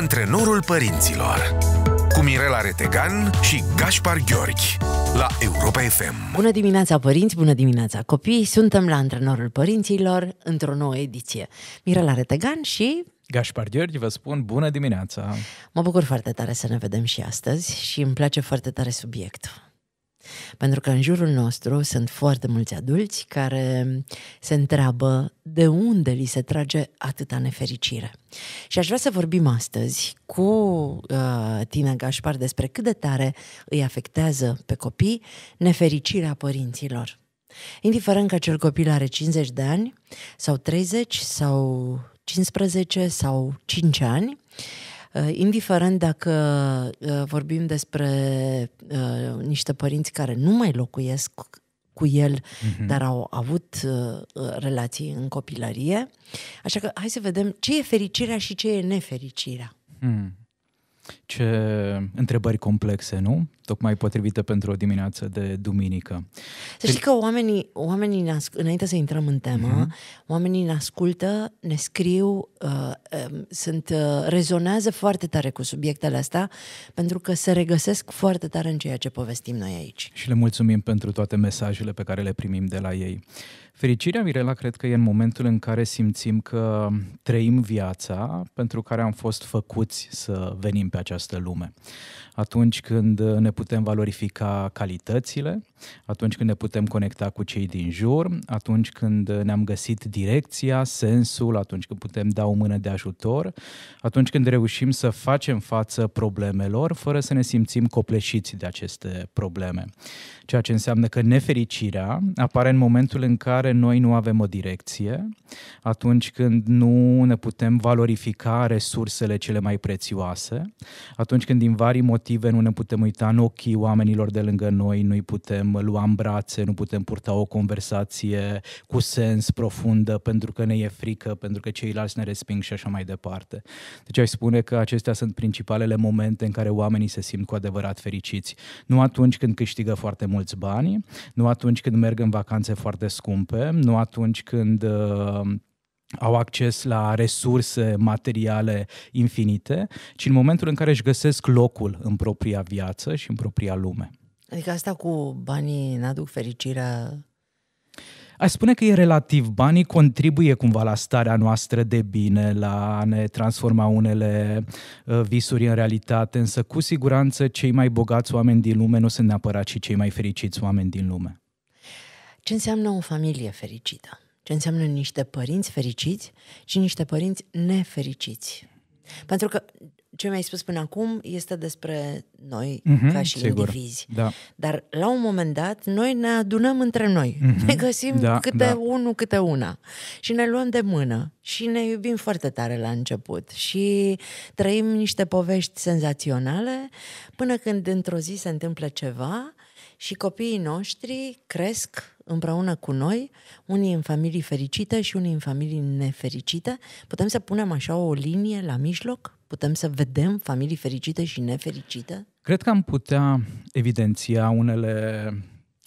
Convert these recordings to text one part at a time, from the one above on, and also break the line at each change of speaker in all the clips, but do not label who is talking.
Antrenorul părinților cu Mirela Retegan și Gaspar Gheorghi la Europa FM.
Bună dimineața, părinți! Bună dimineața, copii! Suntem la Antrenorul Părinților într-o nouă ediție. Mirela Retegan și
Gașpar Gheorghi, vă spun bună dimineața!
Mă bucur foarte tare să ne vedem și astăzi și îmi place foarte tare subiectul. Pentru că în jurul nostru sunt foarte mulți adulți care se întreabă de unde li se trage atâta nefericire. Și aș vrea să vorbim astăzi cu uh, tine, Gașpar, despre cât de tare îi afectează pe copii nefericirea părinților. Indiferent că acel copil are 50 de ani sau 30 sau 15 sau 5 ani, uh, Uh, indiferent dacă uh, vorbim despre uh, niște părinți care nu mai locuiesc cu el, mm-hmm. dar au avut relații în copilărie. Așa că hai să vedem ce e fericirea și ce e nefericirea.
Mm. Ce întrebări complexe, nu? tocmai potrivită pentru o dimineață de duminică.
Să știi că oamenii, oamenii ne asc- înainte să intrăm în temă, uh-huh. oamenii ne ascultă, ne scriu, uh, uh, sunt, uh, rezonează foarte tare cu subiectele astea, pentru că se regăsesc foarte tare în
ceea ce povestim noi aici. Și le mulțumim pentru toate mesajele pe care le primim de la ei. Fericirea, Mirela, cred că e în momentul în care simțim că trăim viața pentru care am fost făcuți să venim pe această lume. Atunci când ne putem valorifica calitățile, atunci când ne putem conecta cu cei din jur, atunci când ne-am găsit direcția, sensul, atunci când putem da o mână de ajutor, atunci când reușim să facem față problemelor fără să ne simțim copleșiți de aceste probleme. Ceea ce înseamnă că nefericirea apare în momentul în care noi nu avem o direcție, atunci când nu ne putem valorifica resursele cele mai prețioase, atunci când din vari motive nu ne putem uita în ochii oamenilor de lângă noi, nu-i putem putem lua în brațe, nu putem purta o conversație cu sens profundă pentru că ne e frică, pentru că ceilalți ne resping și așa mai departe. Deci aș spune că acestea sunt principalele momente în care oamenii se simt cu adevărat fericiți. Nu atunci când câștigă foarte mulți bani, nu atunci când merg în vacanțe foarte scumpe, nu atunci când uh, au acces la resurse materiale infinite, ci în momentul în care își găsesc locul în propria viață și în propria lume.
Adică asta cu banii n-aduc fericirea...
Aș spune că e relativ. Banii contribuie cumva la starea noastră de bine, la a ne transforma unele uh, visuri în realitate, însă cu siguranță cei mai bogați oameni din lume nu sunt neapărat și cei mai fericiți oameni din lume.
Ce înseamnă o familie fericită? Ce înseamnă niște părinți fericiți și niște părinți nefericiți? Pentru că ce mi-ai spus până acum este despre noi mm-hmm, ca și sigur. indivizi. Da. Dar la un moment dat noi ne adunăm între noi. Mm-hmm. Ne găsim da, câte da. unul, câte una. Și ne luăm de mână și ne iubim foarte tare la început. Și trăim niște povești senzaționale până când într-o zi se întâmplă ceva și copiii noștri cresc împreună cu noi, unii în familii fericite și unii în familii nefericite. Putem să punem așa o linie la mijloc? Putem să vedem familii fericite și nefericite?
Cred că am putea evidenția unele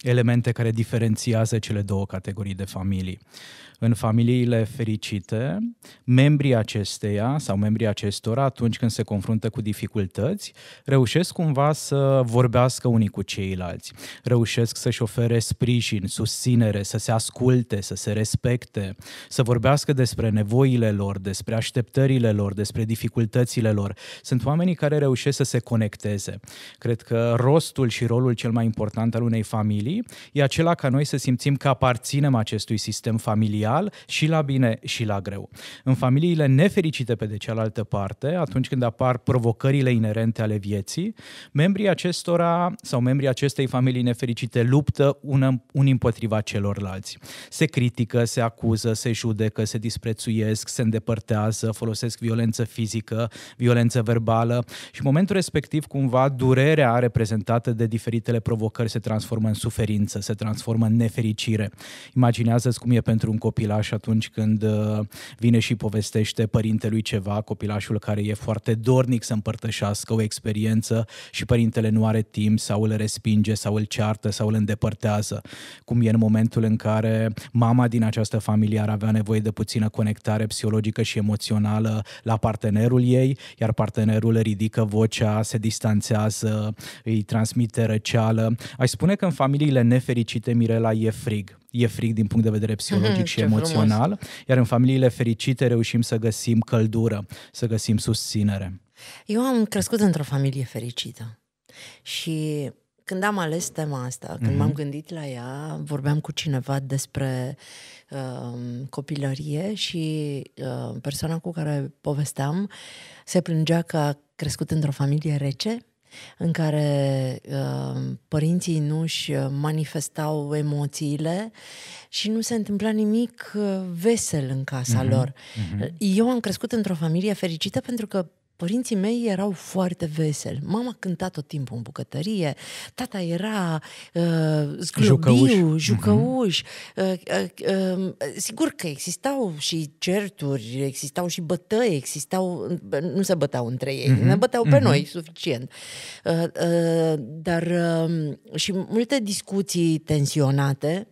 elemente care diferențiază cele două categorii de familii. Uh, în familiile fericite, membrii acesteia sau membrii acestora, atunci când se confruntă cu dificultăți, reușesc cumva să vorbească unii cu ceilalți, reușesc să-și ofere sprijin, susținere, să se asculte, să se respecte, să vorbească despre nevoile lor, despre așteptările lor, despre dificultățile lor. Sunt oamenii care reușesc să se conecteze. Cred că rostul și rolul cel mai important al unei familii e acela ca noi să simțim că aparținem acestui sistem familial ideal și la bine și la greu. În familiile nefericite pe de cealaltă parte, atunci când apar provocările inerente ale vieții, membrii acestora sau membrii acestei familii nefericite luptă una, unii împotriva celorlalți. Se critică, se acuză, se judecă, se disprețuiesc, se îndepărtează, folosesc violență fizică, violență verbală și în momentul respectiv cumva durerea reprezentată de diferitele provocări se transformă în suferință, se transformă în nefericire. Imaginează-ți cum e pentru un copil copilaș atunci când uh, vine și povestește părintelui ceva, copilașul care e foarte dornic să împărtășească o experiență și părintele nu are timp sau îl respinge sau îl ceartă sau îl îndepărtează. Cum e în momentul în care mama din această familie ar avea nevoie de puțină conectare psihologică și emoțională la partenerul ei, iar partenerul ridică vocea, se distanțează, îi transmite răceală. Aș spune că în familiile nefericite, Mirela, e frig e fric din punct de vedere psihologic mm-hmm, și emoțional, frumos. iar în familiile fericite reușim să găsim căldură, să găsim susținere.
Eu am crescut într-o familie fericită și când am ales tema asta, când mm-hmm. m-am mhm. gândit la ea, vorbeam cu cineva despre uh, copilărie și uh, persoana cu care povesteam se plângea că a crescut într-o familie rece în care uh, părinții nu își uh, manifestau emoțiile și nu se întâmpla nimic uh, vesel în casa mm-hmm. lor. Mm-hmm. Eu am crescut într-o familie fericită pentru că părinții mei erau foarte veseli. Mama cânta tot timpul în bucătărie, tata era uh, zglobiu, jucăuș. jucăuș. Uh-huh. Uh, uh, uh, sigur că existau și certuri, existau și bătăi, existau, nu se bătau între ei, uh-huh. ne băteau uh-huh. pe mhm. noi suficient. Uh, uh, dar uh, și multe discuții tensionate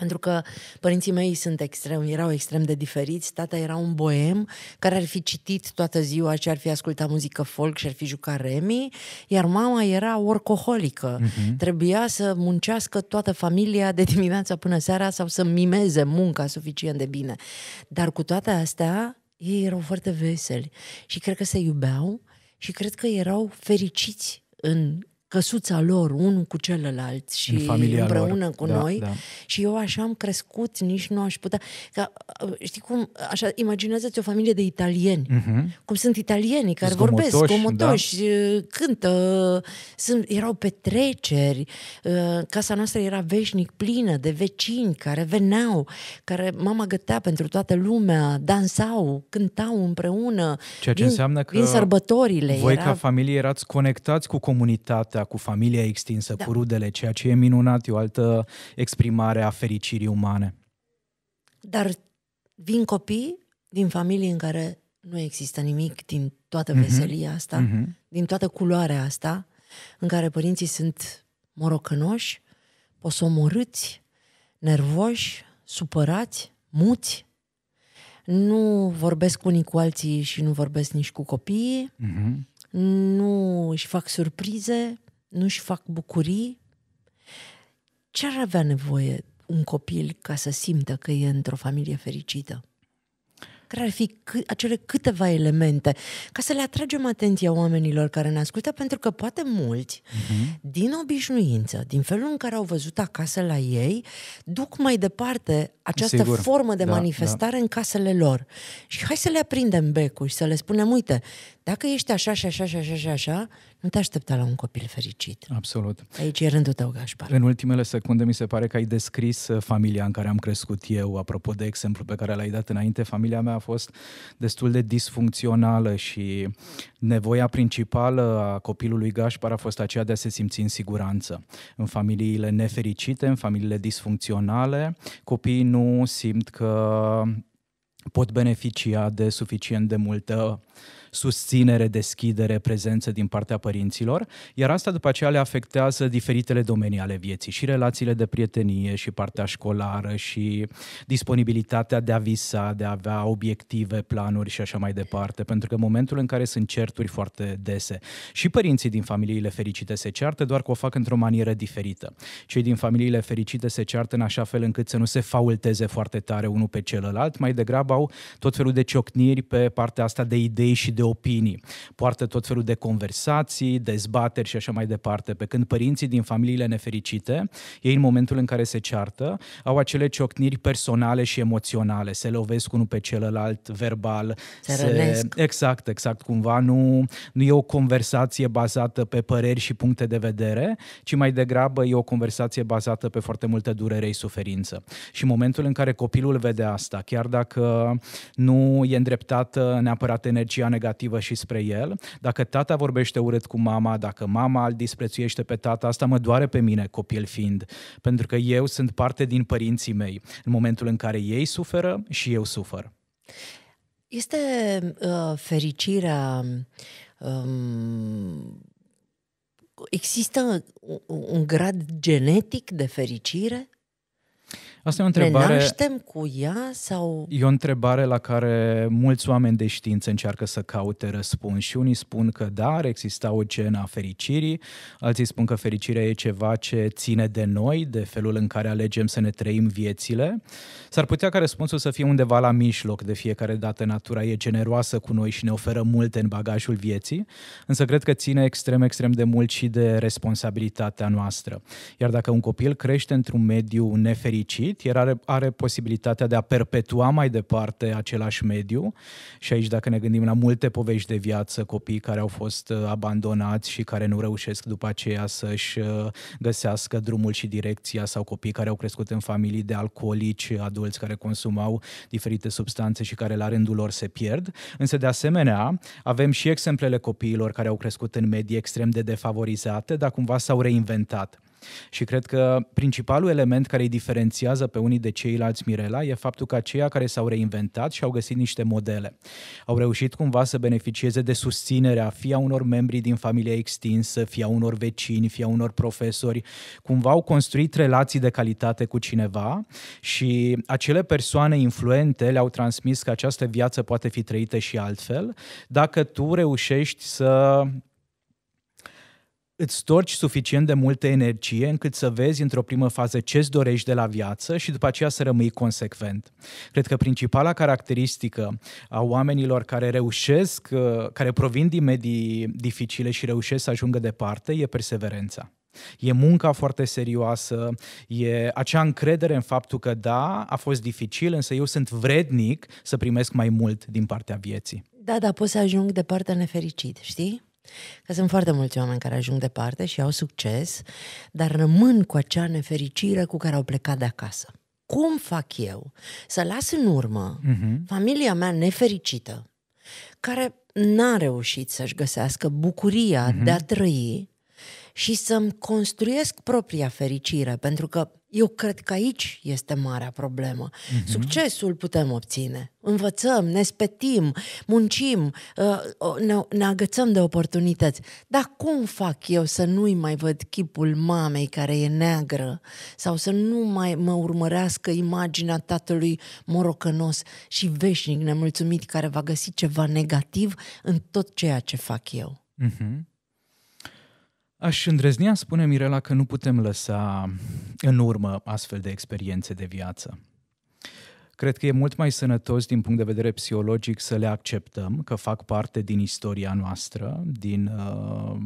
pentru că părinții mei sunt extrem, erau extrem de diferiți. Tata era un boem care ar fi citit toată ziua și ar fi ascultat muzică folk și ar fi jucat remi, iar mama era orcoholică. Uh-huh. Trebuia să muncească toată familia de dimineața până seara sau să mimeze munca suficient de bine. Dar cu toate astea, ei erau foarte veseli și cred că se iubeau și cred că erau fericiți în căsuța lor, unul cu celălalt și împreună lor. cu da, noi. Da. Și eu așa am crescut, nici nu aș putea... Ca, știi cum, așa, imaginează-ți o familie de italieni, uh-huh. cum sunt italienii care zgomotoși, vorbesc, comotoși, da. cântă, sunt, erau petreceri, uh, casa noastră era veșnic plină de vecini care veneau, care mama gătea pentru toată lumea, dansau, cântau împreună. Ceea ce din, înseamnă că din sărbătorile. voi era... ca
familie erați conectați cu comunitatea acesta, cu familia extinsă, da. cu rudele, ceea ce e minunat, e o altă exprimare a fericirii umane.
Dar vin copii din familii în care nu există nimic din toată mhm. veselia asta, mm-hmm. din toată culoarea asta, în care părinții sunt morocănoși, posomorâți, nervoși, supărați, muți, nu vorbesc unii cu alții și nu vorbesc nici cu copiii, mm-hmm. nu își fac surprize, nu-și fac bucurii, ce ar avea nevoie un copil ca să simtă că e într-o familie fericită? Care ar fi acele câteva elemente ca să le atragem atenția oamenilor care ne ascultă, pentru că poate mulți, uh-huh. din obișnuință, din felul în care au văzut acasă la ei, duc mai departe această Sigur. formă de da, manifestare da. în casele lor. Și hai să le aprindem becul și să le spunem, uite, dacă ești așa și așa și așa și așa, nu te aștepta la un copil fericit. Absolut. Aici e rândul tău, Gașpar.
În ultimele secunde mi se pare că ai descris uh, familia în care am crescut eu. Apropo de exemplu pe care l-ai dat înainte, familia mea a fost destul de disfuncțională și nevoia principală a copilului Gașpar a fost aceea de a se simți în siguranță. În familiile nefericite, în familiile disfuncționale, copiii nu simt că pot beneficia de suficient de multă uh, susținere, deschidere, prezență din partea părinților, iar asta după aceea le afectează diferitele domenii ale vieții, și relațiile de prietenie, și partea școlară, și disponibilitatea de a visa, de a avea obiective, planuri și așa mai departe, pentru că în momentul în care sunt certuri foarte dese, și părinții din familiile fericite se ceartă, doar că o fac într-o manieră diferită. Cei din familiile fericite se ceartă în așa fel încât să nu se faulteze foarte tare unul pe celălalt, mai degrabă au tot felul de ciocniri pe partea asta de idei și de de opinii, poartă tot felul de conversații, dezbateri și așa mai departe, pe când părinții din familiile nefericite, ei în momentul în care se ceartă, au acele ciocniri personale și emoționale, se lovesc unul pe celălalt verbal, se, se... exact, exact, cumva nu, nu e o conversație bazată pe păreri și puncte de vedere, ci mai degrabă e o conversație bazată pe foarte multe durere și suferință. Și în momentul în care copilul vede asta, chiar dacă nu e îndreptată neapărat energia negativă negativă și spre el, dacă tata vorbește urât cu mama, dacă mama îl disprețuiește pe tata, asta mă doare pe mine, copil fiind, pentru că eu sunt parte din părinții mei în momentul în care ei suferă și eu sufăr.
Este uh, fericirea. Um, există un, un grad genetic de fericire?
Asta e o întrebare. Ne naștem cu ea sau. E o întrebare la care mulți oameni de știință încearcă să caute răspuns și unii spun că da, ar exista o genă a fericirii, alții spun că fericirea e ceva ce ține de noi, de felul în care alegem să ne trăim viețile. S-ar putea ca răspunsul să fie undeva la mijloc, de fiecare dată natura e generoasă cu noi și ne oferă multe în bagajul vieții, însă cred că ține extrem, extrem de mult și de responsabilitatea noastră. Iar dacă un copil crește într-un mediu nefericit, diferit, iar are, are posibilitatea de a perpetua mai departe același mediu. Și aici, dacă ne gândim la multe povești de viață, copii care au fost uh, abandonați și care nu reușesc după aceea să-și uh, găsească drumul și direcția, sau copii care au crescut în familii de alcoolici, adulți care consumau diferite substanțe și care la rândul lor se pierd. Însă, de asemenea, avem și exemplele copiilor care au crescut în medii extrem de defavorizate, dar cumva s-au reinventat. Și cred că principalul element care îi diferențiază pe unii de ceilalți Mirela e faptul că aceia care s-au reinventat și au găsit niște modele. Au reușit cumva să beneficieze de susținerea fie a unor membri din familia extinsă, fie a unor vecini, fie a unor profesori. Cumva au construit relații de calitate cu cineva și acele persoane influente le-au transmis că această viață poate fi trăită și altfel dacă tu reușești să îți storci suficient de multă energie încât să vezi într-o primă fază ce-ți dorești de la viață și după aceea să rămâi consecvent. Cred că principala caracteristică a oamenilor care reușesc, uh, care provin din medii dificile și reușesc să ajungă departe, e perseverența. E munca foarte serioasă, e acea încredere în faptul că da, a fost dificil, însă eu sunt vrednic să primesc mai mult din partea vieții.
Da, da, poți să ajung departe nefericit, știi? Că sunt foarte mulți oameni care ajung departe și au succes, dar rămân cu acea nefericire cu care au plecat de acasă. Cum fac eu să las în urmă uh-huh. familia mea nefericită, care n-a reușit să-și găsească bucuria uh-huh. de a mhm. trăi și să-mi construiesc propria fericire, pentru că eu cred că aici este marea problemă. Uh-huh. Succesul putem obține. Învățăm, ne spetim, muncim, uh, ne, agățăm de oportunități. Dar cum fac eu să nu-i mai văd chipul mamei care e neagră sau să nu mai mă urmărească imaginea tatălui morocănos și veșnic nemulțumit care va găsi ceva negativ în tot ceea ce fac eu?
Uh-huh. Aș îndrăznea, spune Mirela, că nu putem lăsa în urmă astfel de experiențe de viață. Cred că e mult mai sănătos din punct de vedere psihologic să le acceptăm, că fac parte din istoria noastră, din uh,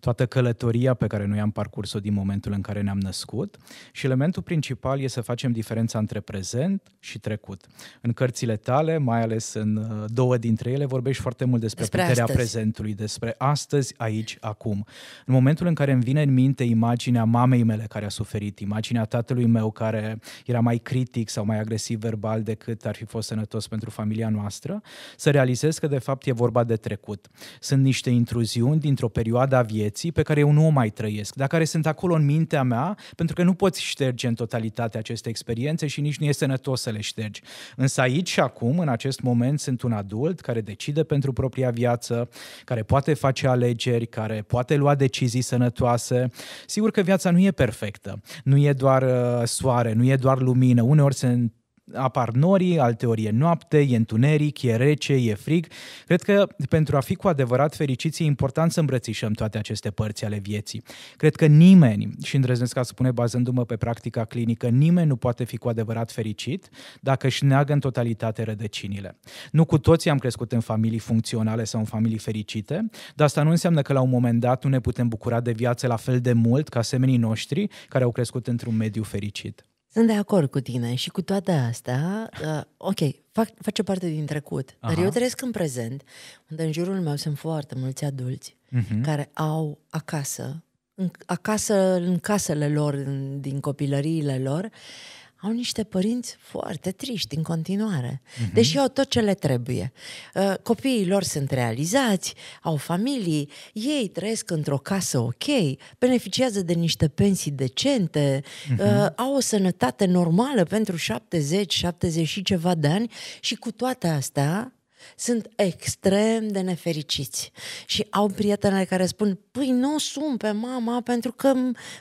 toată călătoria pe care noi am parcurs-o din momentul în care ne-am născut și elementul principal e să facem diferența între prezent și trecut. În cărțile tale, mai ales în uh, două dintre ele, vorbești foarte mult despre, despre puterea astăzi. prezentului, despre astăzi, aici, acum. În momentul în care îmi vine în minte imaginea mamei mele care a suferit, imaginea tatălui meu care era mai critic sau mai agresiv verbal decât ar fi fost sănătos pentru familia noastră, să realizez că de fapt e vorba de trecut. Sunt niște intruziuni dintr-o perioadă a vieții vieții pe care eu nu o mai trăiesc, dar care sunt acolo în mintea mea, pentru că nu poți șterge în totalitate aceste experiențe și nici nu e sănătos să le ștergi. Însă aici și acum, în acest moment, sunt un adult care decide pentru propria viață, care poate face alegeri, care poate lua decizii sănătoase. Sigur că viața nu e perfectă, nu e doar uh, soare, nu e doar lumină, uneori se apar norii, alteori e noapte, e întuneric, e rece, e frig. Cred că pentru a fi cu adevărat fericiți e important să îmbrățișăm toate aceste părți ale vieții. Cred că nimeni, și îndrăznesc ca spune bazându-mă pe practica clinică, nimeni nu poate fi cu adevărat fericit dacă își neagă în totalitate rădăcinile. Nu cu toții am crescut în familii funcționale sau în familii fericite, dar asta nu înseamnă că la un moment dat nu ne putem bucura de viață la fel de mult ca semenii noștri care au crescut într-un mediu fericit.
Sunt de acord cu tine și cu toate astea, uh, ok, fac, face parte din trecut, Aha. dar eu trăiesc în prezent, unde în jurul meu sunt foarte mulți adulți uh-huh. care au acasă, în, acasă, în casele lor, în, din copilăriile lor, au niște părinți foarte triști în continuare, mm-hmm. deși au tot ce le trebuie. Uh, copiii lor sunt realizați, au familii, ei trăiesc într-o casă ok, beneficiază de niște pensii decente, mm-hmm. au o sănătate normală pentru 70, 70 și ceva de ani și cu toate astea sunt extrem de nefericiți și au prietene care spun, păi nu sun pe mama pentru că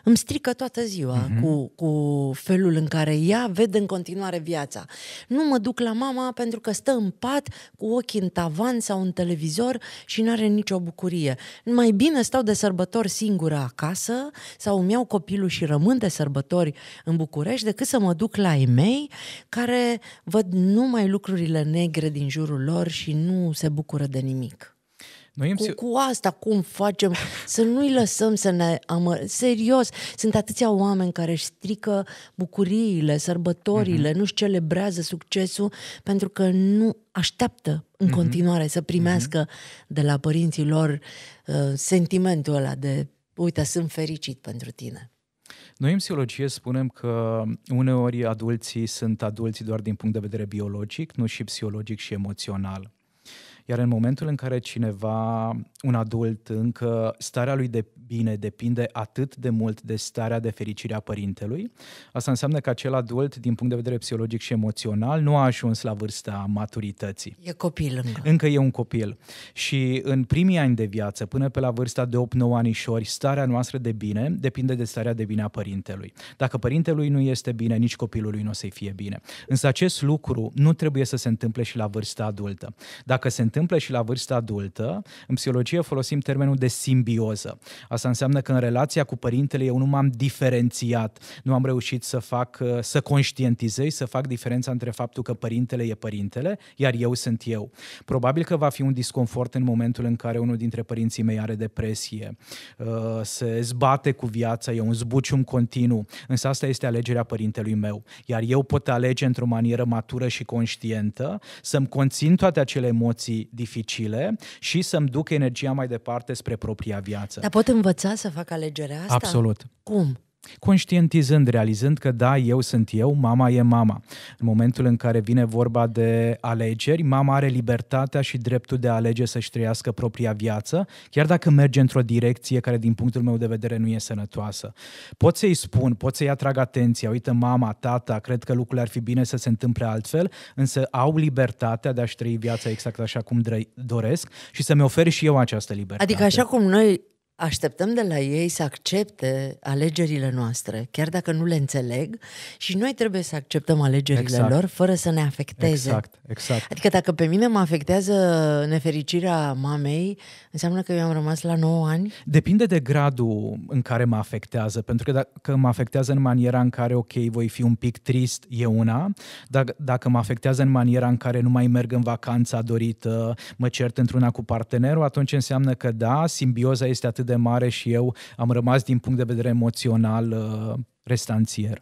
îmi strică toată ziua mm-hmm. cu, cu felul în care ea vede în continuare viața. Nu mă duc la mama pentru că stă în pat cu ochii în tavan sau în televizor și nu are nicio bucurie. Mai bine stau de sărbători singură acasă sau îmi iau copilul și rămân de sărbători în București decât să mă duc la ei mei care văd numai lucrurile negre din jurul lor și nu se bucură de nimic. Noi cu, cu asta cum facem să nu-i lăsăm să ne amă... Serios, sunt atâția oameni care își strică bucuriile, sărbătorile, mm-hmm. nu-și celebrează succesul pentru că nu așteaptă în mm-hmm. continuare să primească mm-hmm. de la părinții lor uh, sentimentul ăla de uite, sunt fericit pentru tine.
Noi în psihologie spunem că uneori adulții sunt adulți doar din punct de vedere biologic, nu și psihologic și emoțional. Iar în momentul în care cineva un adult încă, starea lui de bine depinde atât de mult de starea de fericire a părintelui. Asta înseamnă că acel adult, din punct de vedere psihologic și emoțional, nu a ajuns la vârsta maturității. E copil încă. Încă e un copil. Și în primii ani de viață, până pe la vârsta de 8-9 anișori, starea noastră de bine depinde de starea de bine a părintelui. Dacă părintelui nu este bine, nici copilului nu o să-i fie bine. Însă acest lucru nu trebuie să se întâmple și la vârsta adultă. Dacă se întâmplă și la vârsta adultă, în psihologie psihologie folosim termenul de simbioză. Asta înseamnă că în relația cu părintele eu nu m-am diferențiat, nu am reușit să fac, uh, să conștientizez, să fac diferența între faptul că părintele e părintele, iar eu sunt eu. Probabil că va fi un disconfort în momentul în care unul dintre părinții mei are depresie, uh, se zbate cu viața, e un zbucium continuu, însă asta este alegerea părintelui meu. Iar eu pot alege într-o manieră matură și conștientă să-mi conțin toate acele emoții dificile și să-mi duc energia și ea mai departe spre propria viață. Dar
pot învăța să fac alegerea asta? Absolut. Cum?
conștientizând, realizând că da, eu sunt eu, mama e mama. În momentul în care vine vorba de alegeri, mama are libertatea și dreptul de a alege să-și trăiască propria viață, chiar dacă merge într-o direcție care din punctul meu de vedere nu e sănătoasă. Pot să-i spun, pot să-i atrag atenția, uite mama, tata, cred că lucrurile ar fi bine să se întâmple altfel, însă au libertatea de a-și trăi viața exact așa cum doresc și să-mi ofer și eu această libertate. Adică
așa cum noi Așteptăm de la ei să accepte alegerile noastre, chiar dacă nu le înțeleg, și noi trebuie să acceptăm alegerile exact. lor fără să ne afecteze. Exact, exact. Adică dacă pe mine mă afectează nefericirea mamei, înseamnă că eu am rămas la 9 ani?
Depinde de gradul în care mă afectează, pentru că dacă mă afectează în maniera în care, ok, voi fi un pic trist, e una, dacă, dacă mă afectează în maniera în care nu mai merg în vacanța dorită, mă cert într-una cu partenerul, atunci înseamnă că da, simbioza este atât atât de mare și eu am rămas din punct de vedere emoțional uh, restanțier.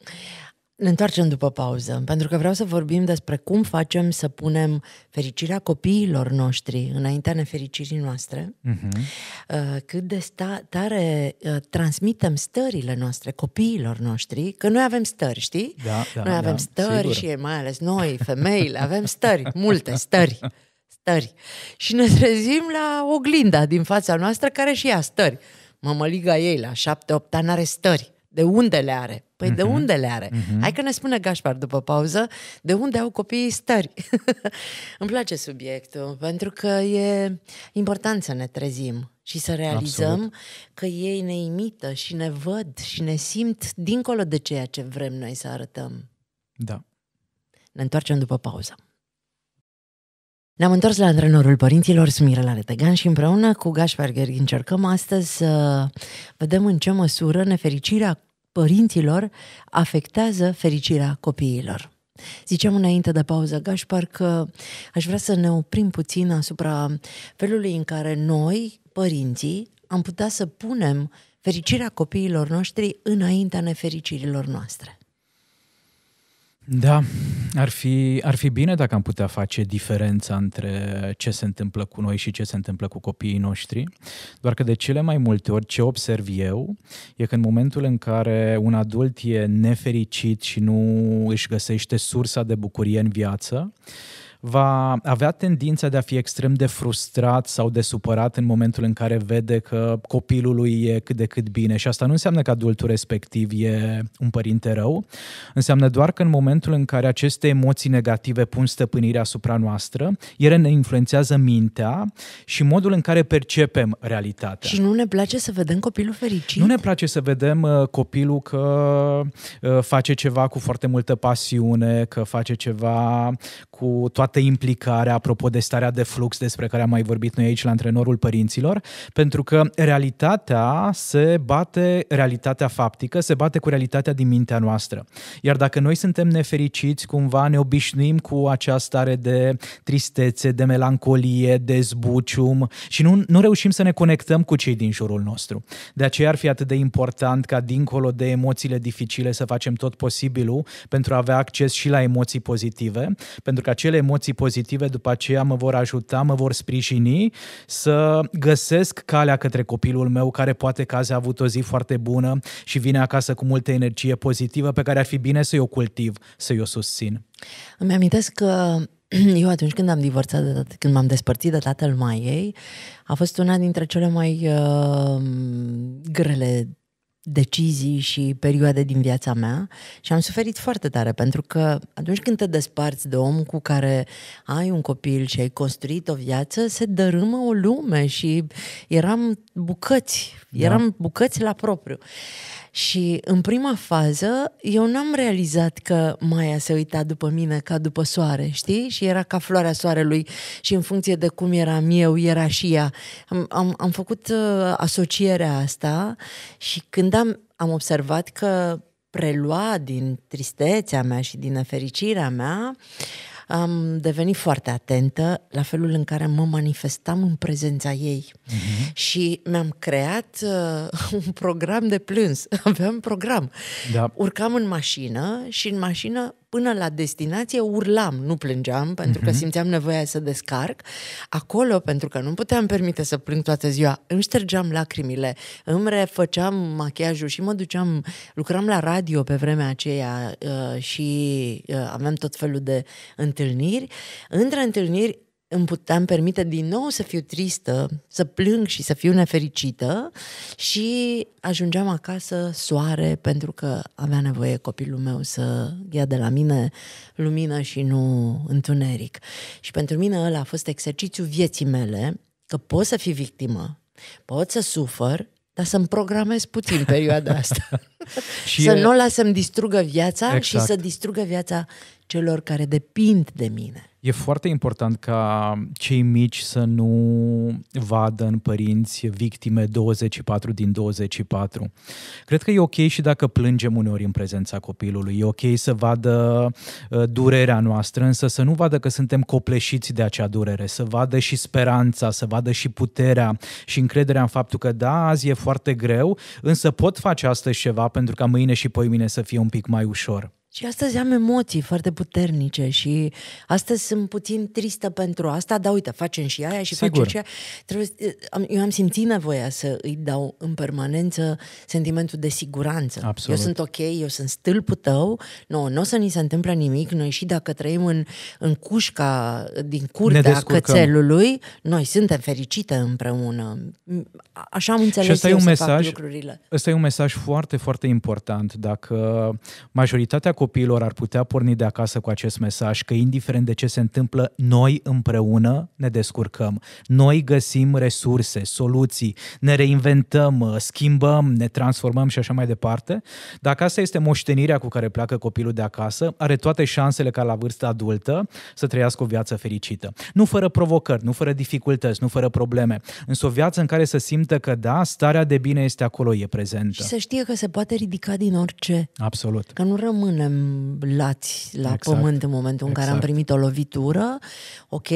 Ne întoarcem după pauză, pentru că vreau să vorbim
despre cum facem să punem fericirea copiilor noștri înaintea nefericirii noastre,
uh-huh.
cât de sta- tare uh, transmitem stările noastre copiilor noștri, că noi avem stări, știi?
Da, da, noi avem da, stări sigur. și
mai ales noi, femeile, avem stări, multe stări. stări. Și ne trezim la oglinda din fața noastră care și ea stări. Mămăliga ei la șapte, opt ani are stări. De unde le are? Păi uh-huh. de mhm. unde le are? Uh-huh. Hai că ne spune Gașpar după pauză de unde au copiii stări. Îmi place subiectul, pentru că e important să ne trezim și să realizăm Absolut. că ei ne imită și ne văd și ne simt dincolo de ceea ce vrem noi să arătăm. Da. Ne întoarcem după pauză. Ne-am întors la antrenorul părinților la Retegan și împreună cu Gașpar Gherghi încercăm astăzi să vedem în ce măsură nefericirea părinților afectează fericirea copiilor. Ziceam înainte de pauză, Gașpar, că aș vrea să ne oprim puțin asupra felului în care noi, părinții, am putea să punem fericirea copiilor noștri înaintea nefericirilor noastre.
Da, ar fi, ar fi bine dacă am putea face diferența între ce se întâmplă cu noi și ce se întâmplă cu copiii noștri, doar că de cele mai multe ori ce observ eu e că în momentul în care un adult e nefericit și nu își găsește sursa de bucurie în viață, va avea tendința de a fi extrem de frustrat sau de supărat în momentul în care vede că copilul lui e cât de cât bine. Și asta nu înseamnă că adultul respectiv e un părinte rău, înseamnă doar că în momentul în care aceste emoții negative pun stăpânirea asupra noastră, ele ne influențează mintea și modul în care percepem realitatea. Și
nu ne place să vedem copilul
fericit? Nu ne place să vedem uh, copilul că uh, face ceva cu foarte multă pasiune, că face ceva cu toată toată implicarea, apropo de starea de flux despre care am mai vorbit noi aici la antrenorul părinților, pentru că realitatea se bate, realitatea faptică, se bate cu realitatea din mintea noastră. Iar dacă noi suntem nefericiți, cumva ne obișnuim cu această stare de tristețe, de melancolie, de zbucium și nu, nu reușim să ne conectăm cu cei din jurul nostru. De aceea ar fi atât de important ca dincolo de emoțiile dificile să facem tot posibilul pentru a avea acces și la emoții pozitive, pentru că acele emoții emoții pozitive după aceea mă vor ajuta, mă vor sprijini să găsesc calea către copilul meu care poate că azi a avut o zi foarte bună și vine acasă cu multă energie pozitivă pe care ar fi bine să-i o cultiv, să-i o susțin.
Îmi amintesc că eu atunci când am divorțat, când m-am despărțit de tatăl mai ei, a fost una dintre cele mai uh, grele decizii și perioade din viața mea și am suferit foarte tare pentru că atunci când te desparți de om cu care ai un copil și ai construit o viață, se dărâmă o lume și eram bucăți, da. eram da. bucăți la propriu. Și în prima fază eu n-am realizat că Maia se uita după mine ca după soare, știi? Și era ca floarea soarelui și în funcție de cum eram eu, era și ea. Am, am, am făcut uh, asocierea asta și când am, am observat că prelua din tristețea mea și din nefericirea mea, uh, am devenit foarte atentă la felul în care mă manifestam în prezența ei. Uh-huh. Și mi-am creat uh, un program de plâns. Aveam program. Da. Urcam în mașină și în mașină până la destinație urlam, nu plângeam, pentru că mhm. simțeam nevoia să descarc. Acolo, pentru că nu puteam permite să plâng toată ziua, îmi ștergeam lacrimile, îmi refăceam machiajul și mă duceam, lucram la radio pe vremea aceea uh, și uh, aveam tot felul de întâlniri. Între întâlniri îmi puteam permite din nou să fiu tristă, să plâng și să fiu nefericită și ajungeam acasă soare pentru că avea nevoie copilul meu să ia de la mine lumină și nu întuneric. Și pentru mine ăla a fost exercițiul vieții mele, că pot să fii victimă, pot să sufăr, dar să-mi programez puțin perioada asta.
și să e... nu o las
să-mi distrugă viața exact. și să distrugă viața
celor care depind de mine. E foarte important ca cei mici să nu vadă în părinți victime 24 din 24. Cred că e ok și dacă plângem uneori în prezența copilului. E ok să vadă ă, durerea noastră, însă să nu vadă că suntem copleșiți de acea durere, să vadă și speranța, să vadă și puterea și încrederea în faptul că da, azi e foarte greu, însă pot face astăzi ceva pentru ca mâine și poimine să fie un pic mai ușor.
Și astăzi am emoții foarte puternice și astăzi sunt puțin tristă pentru asta, dar uite, facem și aia și Sigur. facem și aia. eu am simțit nevoia să îi dau în permanență sentimentul de siguranță. Absolut. Eu sunt ok, eu sunt stâlpul tău, nu, nu o să ni se întâmple nimic, noi și dacă trăim în, în cușca din curtea cățelului, noi suntem fericite împreună. Așa am înțeles și asta eu e un să mesaj, fac lucrurile.
Ăsta e un mesaj foarte, foarte important. Dacă majoritatea copiilor ar putea porni de acasă cu acest mesaj că indiferent de ce se întâmplă, noi împreună ne descurcăm. Noi găsim resurse, soluții, ne reinventăm, uh, schimbăm, ne transformăm și așa mai departe. Dacă asta este moștenirea cu care pleacă copilul de acasă, are toate șansele ca la vârsta adultă să trăiască o viață fericită. Nu fără provocări, nu fără dificultăți, nu fără probleme, însă o viață în care să simtă că da, starea de bine este acolo, e prezentă. Și să
știe că se poate ridica din orice. Absolut. Că nu rămânem suntem lați la exact. pământ în momentul exact. în care am exact. primit o lovitură, ok,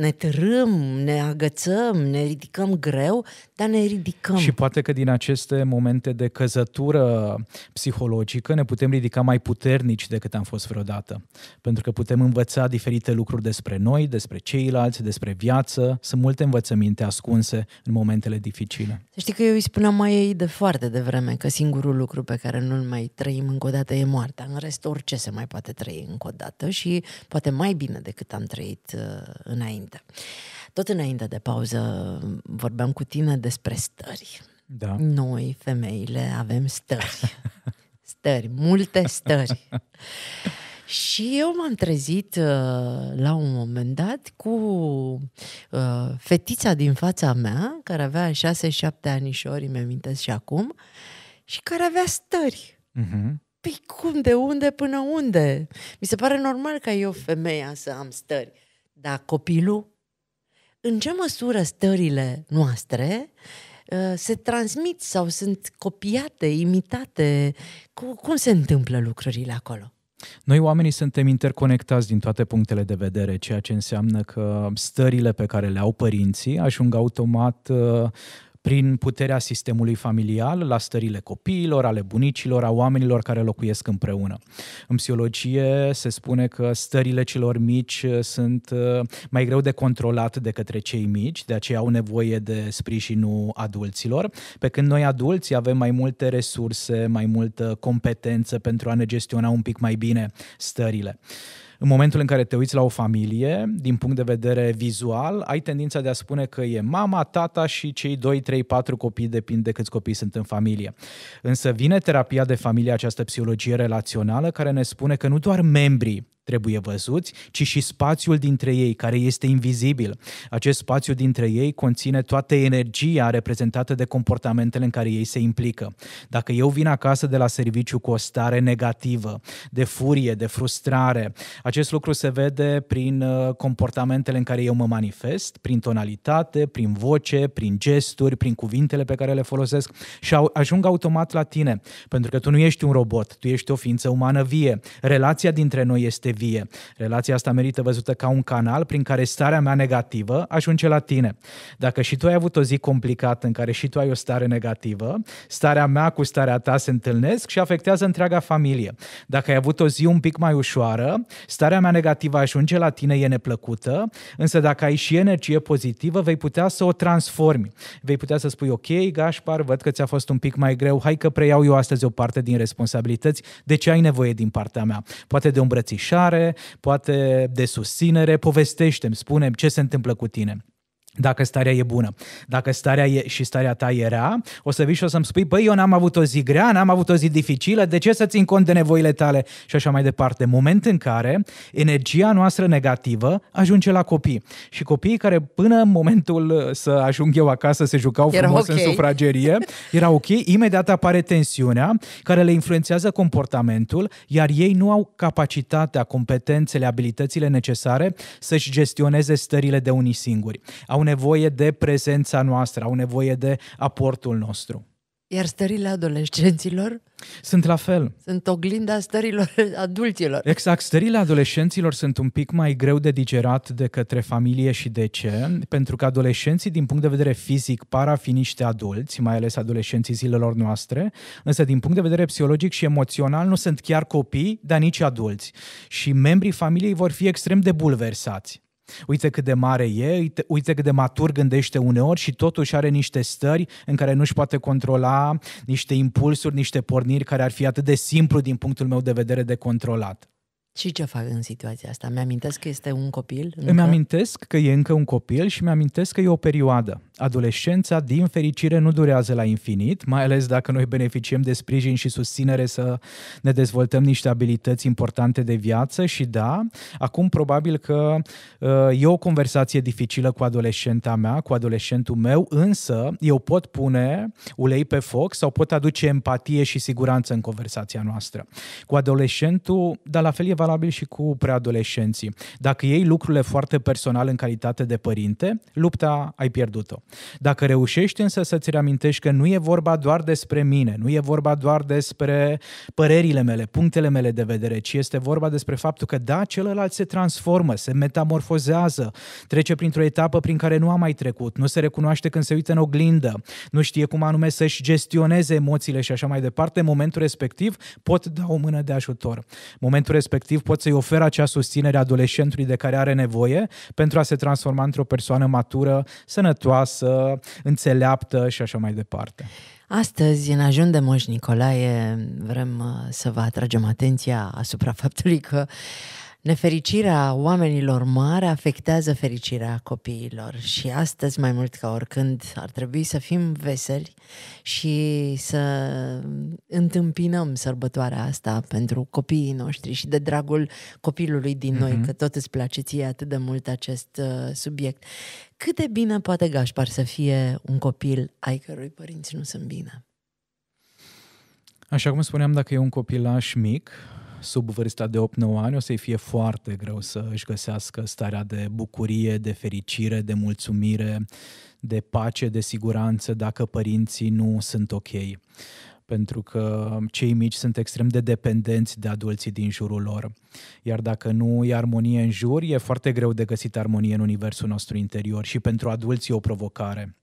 ne târâm, ne agățăm, ne ridicăm greu, dar ne ridicăm.
Și poate că din aceste momente de căzătură psihologică ne putem ridica mai puternici decât am fost vreodată, pentru că putem învăța diferite lucruri despre noi, despre ceilalți, despre viață, sunt multe învățăminte ascunse în momentele dificile.
Știi că eu îi spuneam mai ei de foarte devreme că singurul lucru pe care nu-l mai trăim încă o dată e moartea, în rest orice se mai poate trăi încă o dată și poate mai bine decât am trăit uh, înainte. Tot înainte de pauză vorbeam cu tine despre stări. Da. Noi, femeile, avem stări. Stări, multe stări. Și eu m-am trezit uh, la un moment dat cu uh, fetița din fața mea, care avea 6-7 anișori, îmi amintesc și acum, și care avea stări. Uh-huh. Păi cum, de unde până unde? Mi se pare normal ca eu, femeia, să am stări. Dar copilul? În ce măsură stările noastre uh, se transmit sau sunt copiate, imitate? cum se întâmplă lucrurile acolo?
Noi oamenii suntem interconectați din toate punctele de vedere, ceea ce înseamnă că stările pe care le au părinții ajung automat uh, prin puterea sistemului familial, la stările copiilor, ale bunicilor, a oamenilor care locuiesc împreună. În psihologie se spune că stările celor mici uh, sunt uh, mai greu de controlat de către cei mici, de aceea au nevoie de sprijinul adulților, pe când noi adulți avem mai multe resurse, mai multă competență pentru a ne gestiona un pic mai bine stările în momentul în care te uiți la o familie, din punct de vedere vizual, ai tendința de a spune că e mama, tata și cei 2, 3, 4 copii, depinde de câți copii sunt în familie. Însă vine terapia de familie, această psihologie relațională, care ne spune că nu doar membrii trebuie văzuți, ci și spațiul dintre ei, care este invizibil. Acest spațiu dintre ei conține toată energia reprezentată de comportamentele în care ei se implică. Dacă eu vin acasă de la serviciu cu o stare negativă, de furie, de frustrare, acest lucru se vede prin uh, comportamentele în care eu mă manifest, prin tonalitate, prin voce, prin gesturi, prin cuvintele pe care le folosesc și ajung automat la tine, pentru că tu nu ești un robot, tu ești o ființă umană vie. Relația dintre noi este vie. Relația asta merită văzută ca un canal prin care starea mea negativă ajunge la tine. Dacă și tu ai avut o zi complicată în care și tu ai o stare negativă, starea mea cu starea ta se întâlnesc și afectează întreaga familie. Dacă ai avut o zi un pic mai ușoară, starea mea negativă ajunge la tine, e neplăcută, însă dacă ai și energie pozitivă, vei putea să o transformi. Vei putea să spui, ok, Gașpar, văd că ți-a fost un pic mai greu, hai că preiau eu astăzi o parte din responsabilități, de ce ai nevoie din partea mea? Poate de o îmbrățișare, informare, poate de susținere, povestește-mi, spune ce se întâmplă cu tine dacă starea e bună. Dacă starea e și starea ta e rea, o să vii și o să-mi spui, băi, eu n-am avut o zi grea, n-am avut o zi dificilă, de ce să țin cont de nevoile tale și așa mai departe. Moment în care energia noastră negativă ajunge la copii. Și copiii care până în momentul uh, să ajung eu acasă se jucau era frumos okay. în sufragerie, era ok, imediat apare tensiunea care le influențează comportamentul, iar ei nu au capacitatea, competențele, abilitățile necesare să-și gestioneze stările de unii singuri. Au nevoie de prezența noastră, au nevoie de aportul nostru.
Iar stările adolescenților? Sunt la fel. Sunt oglinda stărilor adulților.
Exact, stările adolescenților sunt un pic mai greu de digerat de către familie și de ce? Pentru că adolescenții, din punct de vedere fizic, par a fi niște adulți, mai ales adolescenții zilelor noastre, însă din punct de vedere psihologic și emoțional nu sunt chiar copii, dar nici adulți. Și membrii familiei vor fi extrem de bulversați. Uite cât de mare e, uite, cât de matur gândește uneori și totuși are niște stări în care nu-și poate controla niște impulsuri, niște porniri care ar fi atât de simplu din punctul meu de vedere de controlat.
Și ce fac în situația asta? Mi-amintesc că este un copil? Încă? Îmi
amintesc că e încă un copil și mi-amintesc că e o perioadă. Adolescența, din fericire, nu durează la infinit, mai ales dacă noi beneficiem de sprijin și susținere să ne dezvoltăm niște abilități importante de viață și da, acum probabil că uh, e o conversație dificilă cu adolescenta mea, cu adolescentul meu, însă eu pot pune ulei pe foc sau pot aduce empatie și siguranță în conversația noastră. Cu adolescentul, dar la fel e valabil și cu preadolescenții. Dacă iei lucrurile foarte personal în calitate de părinte, lupta ai pierdut-o. Dacă reușești însă să-ți reamintești că nu e vorba doar despre mine, nu e vorba doar despre părerile mele, punctele mele de vedere, ci este vorba despre faptul că da, celălalt se transformă, se metamorfozează, trece printr-o etapă prin care nu a mai trecut, nu se recunoaște când se uită în oglindă, nu știe cum anume să-și gestioneze emoțiile și așa mai departe, în momentul respectiv pot da o mână de ajutor. Momentul respectiv respectiv pot să-i oferă acea susținere adolescentului de care are nevoie pentru a se transforma într-o persoană matură, sănătoasă, înțeleaptă și așa mai departe. Astăzi, în ajun de Moș Nicolae, vrem
uh, să vă atragem atenția asupra faptului că Nefericirea oamenilor mari afectează fericirea copiilor și astăzi mai mult ca oricând ar trebui să fim veseli și să întâmpinăm sărbătoarea asta pentru copiii noștri și de dragul copilului din mm-hmm. noi, mhm. că tot îți place ție atât de mult acest uh, subiect. Cât de bine poate Gașpar să fie un copil ai cărui părinți nu sunt bine?
Așa cum spuneam, dacă e un copilaș mic, sub vârsta de 8-9 ani o să-i fie foarte greu să își găsească starea de bucurie, de fericire, de mulțumire, de pace, de siguranță dacă părinții nu sunt ok pentru că cei mici sunt extrem de dependenți de adulții din jurul lor. Iar dacă nu e armonie în jur, e foarte greu de găsit armonie în universul nostru interior și pentru adulți e o provocare.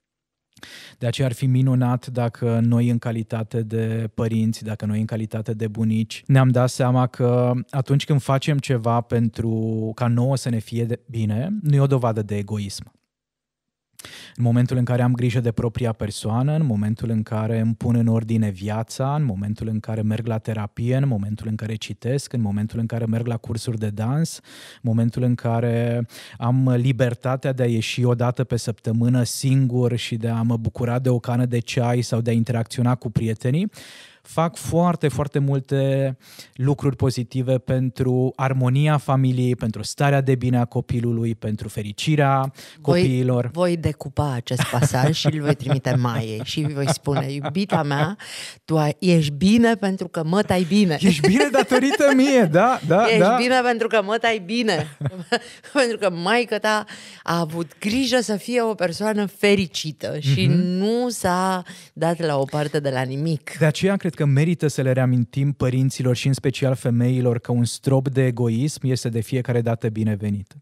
De aceea ar fi minunat dacă noi în calitate de părinți, dacă noi în calitate de bunici, ne-am dat seama că atunci când facem ceva pentru ca nouă să ne fie bine, nu e o dovadă de egoism în momentul în care am grijă de propria persoană, în momentul în care îmi pun în ordine viața, în momentul în care merg la terapie, în momentul în care citesc, în momentul în care merg la cursuri de dans, în momentul în care am libertatea de a ieși o dată pe săptămână singur și de a mă bucura de o cană de ceai sau de a interacționa cu prietenii, fac foarte, foarte multe lucruri pozitive pentru armonia familiei, pentru starea de bine a copilului, pentru fericirea copiilor. Voi decupa acest pasaj și îl voi trimite Maiei
și îi voi spune, iubita mea, tu ai, ești bine pentru că mă tai
bine. Ești bine datorită mie, da, da, Ești da. bine
pentru că mă tai bine. pentru că maica ta a avut grijă să fie o persoană fericită și mm-hmm. nu s-a dat la o parte de la nimic.
De aceea am cred că merită să le reamintim părinților și în special femeilor că un strop de egoism este de fiecare dată binevenit.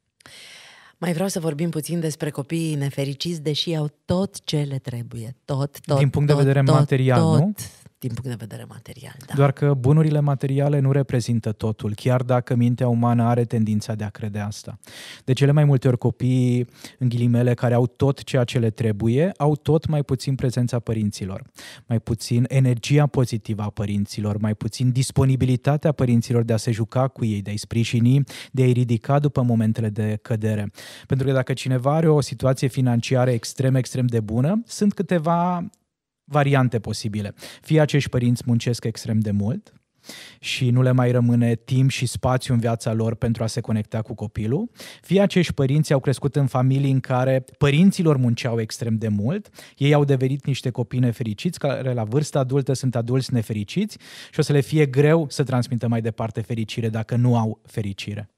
Mai vreau să vorbim puțin despre copiii nefericiți, deși au tot ce le trebuie. Tot, tot, Din punct tot, de vedere tot, material, tot, nu? din punct de vedere material.
Da. Doar că bunurile materiale nu reprezintă totul, chiar dacă mintea umană are tendința de a crede asta. De cele mai multe ori copii, în ghilimele, care au tot ceea ce le trebuie, au tot mai puțin prezența părinților, mai puțin energia pozitivă a părinților, mai puțin disponibilitatea părinților de a se juca cu ei, de a-i sprijini, de a-i ridica după momentele de cădere. Pentru că dacă cineva are o situație financiară extrem, extrem de bună, sunt câteva variante posibile. Fie acești părinți muncesc extrem de mult și nu le mai rămâne timp și spațiu în viața lor pentru a se conecta cu copilul, fie acești părinți au crescut în familii în care părinților munceau extrem de mult, ei au devenit niște copii nefericiți, care la vârsta adultă sunt adulți nefericiți și o să le fie greu să transmită mai departe fericire dacă nu au fericire.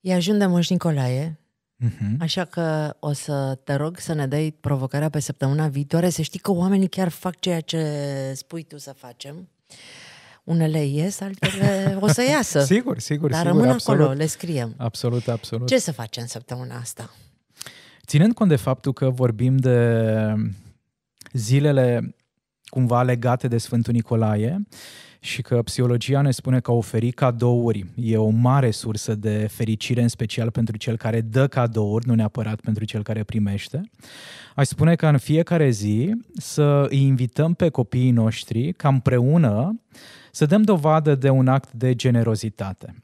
Iar Jun de Moș Nicolae, Uh-huh. Așa că o să te rog să ne dai provocarea pe săptămâna viitoare, să știi că oamenii chiar fac ceea ce spui tu să facem. Unele ies, altele o să iasă. sigur, sigur. Dar sigur, rămân absolut, acolo, le scriem. Absolut, absolut. Ce să facem săptămâna asta?
Ținând cont de faptul că vorbim de zilele cumva legate de Sfântul Nicolae, uh, și că psihologia ne spune că oferi cadouri e o mare sursă de fericire, în special pentru cel care dă cadouri, nu neapărat pentru cel care primește. Aș spune că în fiecare zi să îi invităm pe copiii noștri ca împreună să dăm dovadă de un act de generozitate.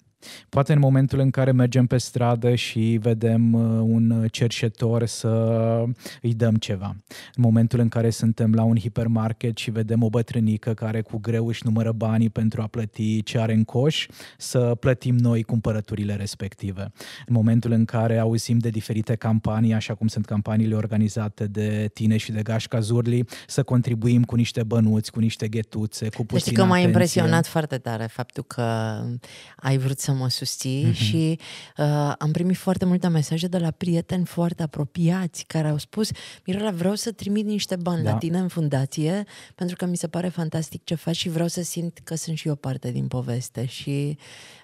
Poate în momentul în care mergem pe stradă și vedem uh, un cerșetor să îi dăm ceva. În momentul în care suntem la un hipermarket și vedem o bătrânică care cu greu își numără banii pentru a plăti ce are în coș, să plătim noi cumpărăturile respective. În momentul în care auzim de diferite campanii, așa cum sunt campaniile organizate de tine și de Gașca Zurli, să contribuim cu niște bănuți, cu niște ghetuțe, cu puțină deci că m-a atenție. impresionat
foarte tare faptul că ai vrut să să mă susții mm-hmm. și uh, am primit foarte multe mesaje de la prieteni foarte apropiați care au spus Mirela, vreau să trimit niște bani da. la tine în fundație pentru că mi se pare fantastic ce faci și vreau să simt că sunt și eu parte din poveste și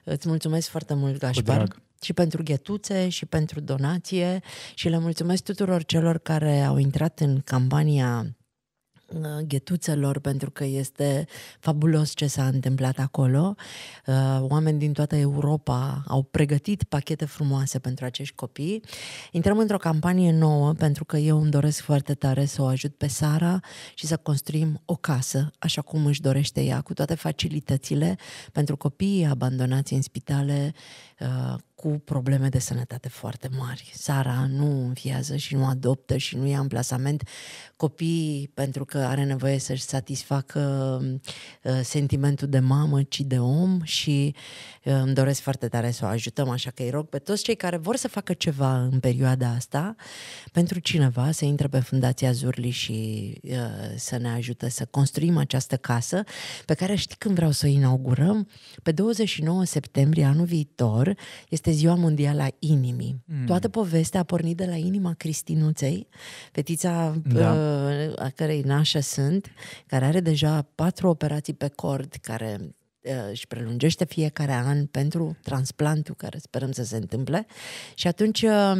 îți mulțumesc foarte mult, Gașpar și pentru ghetuțe și pentru donație și le mulțumesc tuturor celor care au intrat în campania Uh, ghetuțelor, pentru că este fabulos ce s-a întâmplat acolo. Uh, oameni din toată Europa au pregătit pachete frumoase pentru acești copii. Intrăm într-o campanie nouă, pentru că eu îmi doresc foarte tare să o ajut pe Sara și să construim o casă, așa cum își dorește ea, cu toate facilitățile pentru copiii abandonați în spitale, uh, cu probleme de sănătate foarte mari. Sara nu înviază și nu adoptă și nu ia în plasament copii pentru că are nevoie să-și satisfacă uh, sentimentul de mamă, ci de om și uh, îmi doresc foarte tare să o ajutăm, așa că îi rog pe toți cei care vor să facă ceva în perioada asta, pentru cineva să intre pe Fundația Zurli și uh, să ne ajute să construim această casă pe care știi când vreau să o inaugurăm? Pe 29 septembrie anul viitor este Ziua Mondială a Inimii. Mm. Toată povestea a pornit de la inima Cristinuței, fetița da. uh, a cărei nașă sunt, care are deja patru operații pe cord, care Uh, își prelungește fiecare an pentru transplantul care sperăm să se întâmple. Și atunci uh,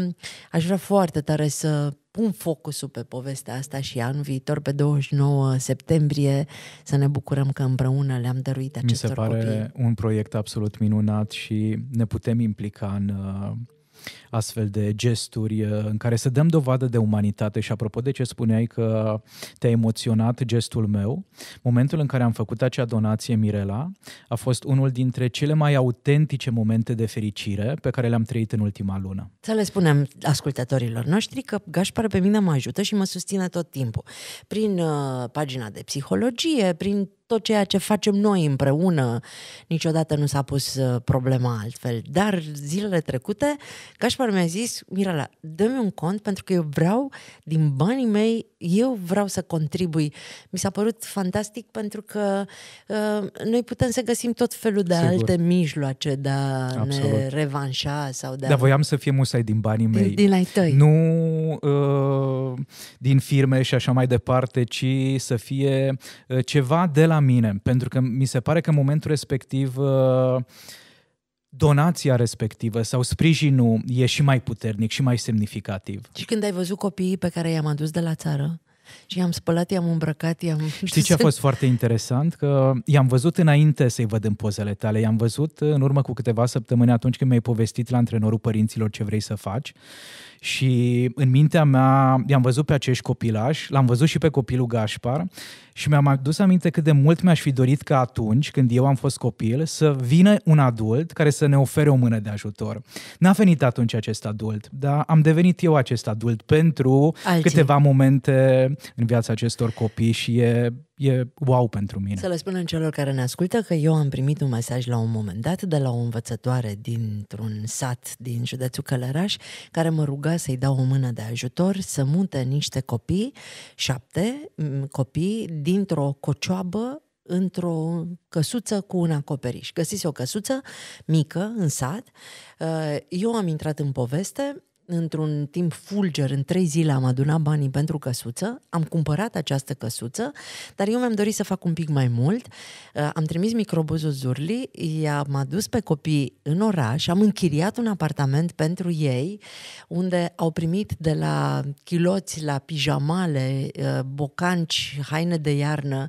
aș vrea foarte tare să pun focusul pe povestea asta și anul viitor, pe 29 septembrie, să ne bucurăm că împreună le-am dăruit acestor copii. Mi se pare
copii. un proiect absolut minunat și ne putem implica în uh, astfel de gesturi uh, în care să dăm dovadă de umanitate și apropo de ce spuneai că te-a emoționat gestul meu, momentul în care am făcut acea donație Mirela a fost unul dintre cele mai autentice momente de fericire pe care le-am trăit în ultima lună. Să le spunem ascultătorilor noștri că Gașpar pe mine mă ajută și mă susține tot timpul.
Prin uh, pagina de psihologie, prin tot ceea ce facem noi împreună. Niciodată nu s-a pus uh, problema altfel. Dar zilele trecute, Gașpar mi-a zis, Mirela, dă-mi un cont pentru că eu vreau, din banii mei, eu vreau să contribui. Mi s-a părut fantastic pentru că uh, noi putem să găsim tot felul de Sigur. alte mijloace de a Absolut. ne revanșa sau de a... Dar voiam
să fie musai din banii mei. Din, din ai tăi. Nu uh, din firme și așa mai departe, ci să fie uh, ceva de la la mine, pentru că mi se pare că în momentul respectiv uh, donația respectivă sau sprijinul e și mai puternic și mai semnificativ.
Și când ai văzut copiii pe care i-am adus de la țară, și i-am spălat, i-am îmbrăcat, i-am... Știi ce a fost
foarte interesant? Că i-am văzut înainte să-i văd în pozele tale, i-am văzut în urmă cu câteva săptămâni atunci când mi-ai povestit la antrenorul părinților ce vrei să faci și în mintea mea i-am văzut pe acești copilași, l-am văzut și pe copilul Gașpar și mi-am adus aminte cât de mult mi-aș fi dorit ca atunci, când eu am fost copil, să vină un adult care să ne ofere o mână de ajutor. N-a venit atunci acest adult, dar am devenit eu acest adult pentru Alții. câteva momente în viața acestor copii și e e wow pentru mine. Să
le spunem celor care ne ascultă că eu am primit un mesaj la un moment dat de la o învățătoare dintr-un sat din județul Călăraș care mă ruga să-i dau o mână de ajutor să mute niște copii, șapte copii, dintr-o cocioabă într-o căsuță cu un acoperiș. Găsise o căsuță mică în sat. Uh, eu am intrat în poveste, într-un timp fulger, în trei zile am adunat banii pentru căsuță, am cumpărat această căsuță, dar eu mi-am dorit să fac un pic mai mult. Uh, am trimis microbuzul Zurli, i-am adus pe copii în oraș, am închiriat un apartament pentru ei, unde au primit de la chiloți la pijamale, uh, bocanci, haine de iarnă,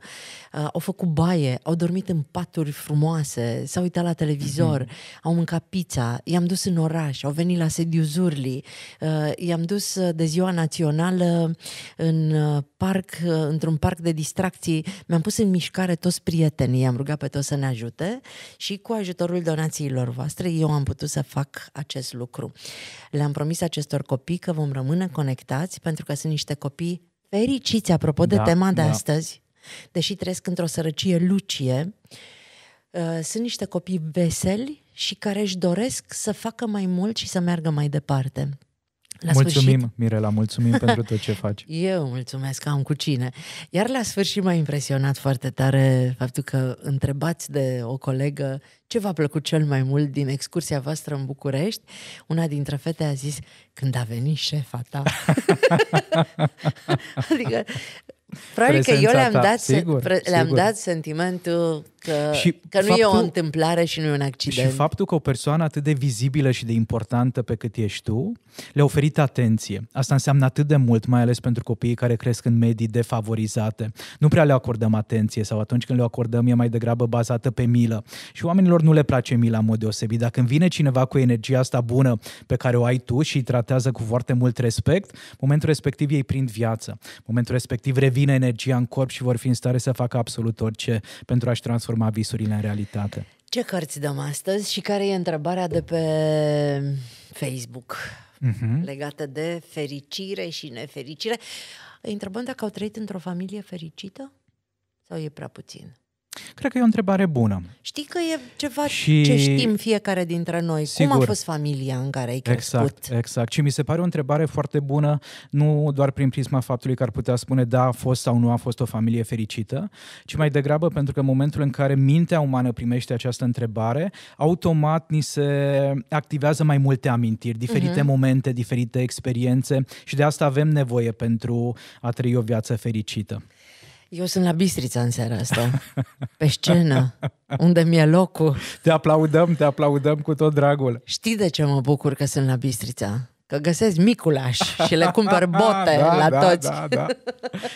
uh, au făcut baie, au dormit în paturi frumoase, s-au uitat la televizor, mm-hmm. au mâncat pizza, i-am dus în oraș, au venit la sediu Zurli, Uh, i-am dus uh, de ziua națională în uh, parc, uh, într-un parc de distracții. Mi-am pus în mișcare toți prietenii, i-am rugat pe toți să ne ajute și cu ajutorul donațiilor voastre eu am putut să fac acest lucru. Le-am promis acestor copii că vom rămâne conectați pentru că sunt niște copii fericiți, apropo de da, tema de da. astăzi, deși trăiesc într-o sărăcie lucie, uh, Uh, sunt niște copii veseli și care își doresc să facă mai mult și să meargă mai departe.
La mulțumim, sfârșit... Mirela, mulțumim pentru tot ce faci.
Eu mulțumesc, am cu cine. Iar la sfârșit m-a impresionat foarte tare faptul că întrebați de o colegă ce v-a plăcut cel mai mult din excursia voastră în București. Una dintre fete a zis, când a venit șefa ta. adică
Probabil că eu le-am, ta, dat, sigur, le-am sigur. dat
sentimentul că, și că nu faptul, e o întâmplare și nu e un accident. Și
faptul că o persoană atât de vizibilă și de importantă pe cât ești tu le-a oferit atenție. Asta înseamnă atât de mult, mai ales pentru copiii care cresc în medii defavorizate. Nu prea le acordăm atenție sau atunci când le acordăm e mai degrabă bazată pe milă. Și oamenilor nu le place mila în mod deosebit. Dacă vine cineva cu energia asta bună pe care o ai tu și îi tratează cu foarte mult respect, momentul respectiv ei prind viață. Momentul respectiv revin bine energia în corp și vor fi în stare să facă absolut orice pentru a-și transforma visurile în realitate.
Ce cărți dăm astăzi și care e întrebarea de pe Facebook uh-huh. legată de fericire și nefericire? Îi întrebăm dacă au trăit într-o familie fericită sau e prea puțin?
Cred că e o întrebare bună.
Știi că e ceva și... ce știm fiecare dintre noi. Sigur. Cum a fost familia în care ai crescut? Exact,
exact. Și mi se pare o întrebare foarte bună, nu doar prin prisma faptului că ar putea spune da, a fost sau nu a fost o familie fericită, ci mai degrabă pentru că în momentul în care mintea umană primește această întrebare, automat ni se activează mai multe amintiri, diferite uh-huh. momente, diferite experiențe și de asta avem nevoie pentru a trăi o viață fericită. Eu sunt
la Bistrița în seara asta, pe scenă, unde mi-e locul. Te aplaudăm, te aplaudăm cu tot dragul. Știi de ce mă bucur că sunt la Bistrița? Că găsesc miculaș și le cumpăr bote da, la da, toți. Da, da.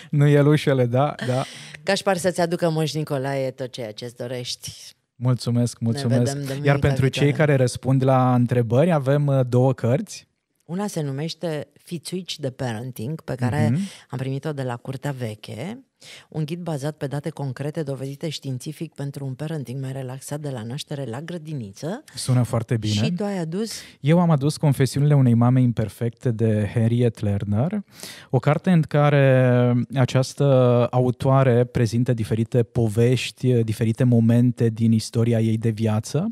Nu e lușele, da, da.
Ca și par să-ți aducă Moș Nicolae tot ceea ce-ți dorești.
Mulțumesc, mulțumesc. Iar pentru viitoare. cei care răspund la întrebări, avem uh, două cărți.
Una se numește Fițuici de Parenting, pe care mm-hmm. am primit-o de la Curtea Veche un ghid bazat pe date concrete dovedite științific pentru un parenting mai relaxat de la naștere la grădiniță.
Sună foarte bine. Și tu ai adus? Eu am adus Confesiunile unei mame imperfecte de Harriet Lerner, o carte în care această autoare prezintă diferite povești, diferite momente din istoria ei de viață,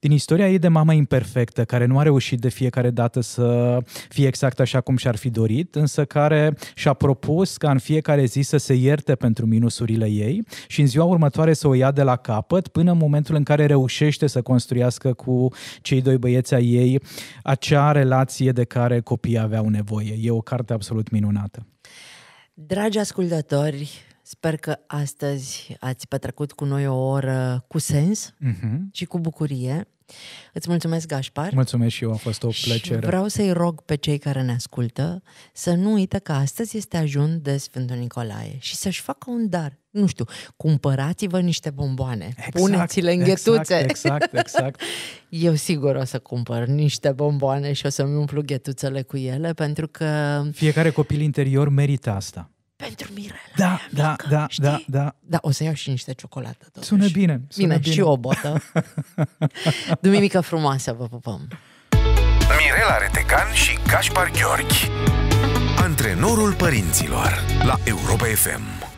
din istoria ei de mamă imperfectă, care nu a reușit de fiecare dată să fie exact așa cum și-ar fi dorit, însă care și-a propus ca în fiecare zi să se ierte ierte pentru minusurile ei și în ziua următoare să o ia de la capăt până în momentul în care reușește să construiască cu cei doi băieți ai ei acea relație de care copiii aveau nevoie. E o carte absolut minunată.
Dragi ascultători, Sper că astăzi ați petrecut cu noi o oră cu sens mhm. și cu bucurie. Îți mulțumesc, Gașpar. Mulțumesc
și eu, a fost o plăcere. Și vreau
să-i rog pe cei care ne ascultă să nu uită că astăzi este ajun de Sfântul Nicolae și să-și facă un dar. Nu știu, cumpărați-vă niște bomboane, exact, puneți-le în exact, ghetuțe. Exact, exact, exact. eu sigur o să cumpăr niște bomboane și o să-mi umplu ghetuțele cu ele pentru că...
Fiecare copil interior merită asta. Pentru
Mirela. Da, da, mică, da, știi? da, da. Da, o să iau și niște ciocolată. Totuși. Sună bine. Sună bine, bine, și o botă. Duminică frumoasă, vă pupăm.
Mirela Retecan și Gaspar Gheorghi. Antrenorul părinților la Europa FM.